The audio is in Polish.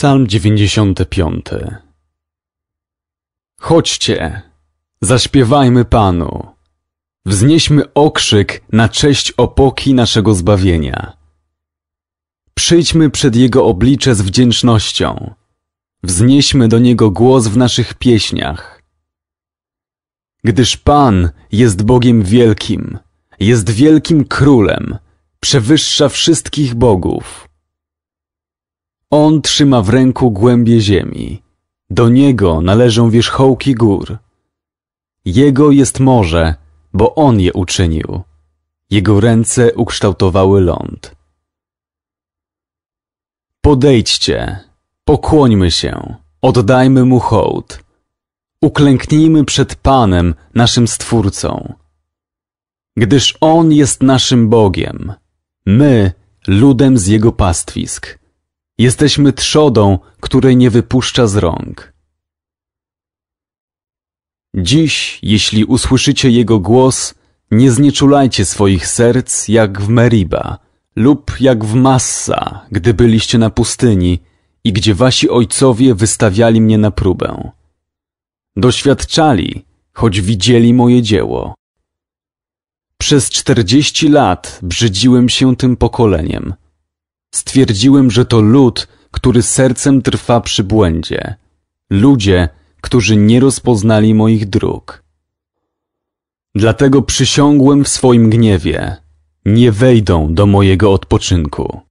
Psalm 95 Chodźcie, zaśpiewajmy Panu. Wznieśmy okrzyk na cześć opoki naszego zbawienia. Przyjdźmy przed Jego oblicze z wdzięcznością. Wznieśmy do Niego głos w naszych pieśniach. Gdyż Pan jest Bogiem wielkim, jest wielkim królem, przewyższa wszystkich bogów. On trzyma w ręku głębie ziemi. Do niego należą wierzchołki gór. Jego jest morze, bo on je uczynił. Jego ręce ukształtowały ląd. Podejdźcie, pokłońmy się, oddajmy mu hołd. Uklęknijmy przed Panem, naszym Stwórcą. Gdyż On jest naszym Bogiem, my ludem z Jego pastwisk. Jesteśmy trzodą, której nie wypuszcza z rąk. Dziś, jeśli usłyszycie Jego głos, nie znieczulajcie swoich serc jak w Meriba lub jak w Massa, gdy byliście na pustyni i gdzie wasi ojcowie wystawiali mnie na próbę. Doświadczali, choć widzieli moje dzieło. Przez czterdzieści lat brzydziłem się tym pokoleniem – Stwierdziłem, że to lud, który sercem trwa przy błędzie. Ludzie, którzy nie rozpoznali moich dróg. Dlatego przysiągłem w swoim gniewie. Nie wejdą do mojego odpoczynku.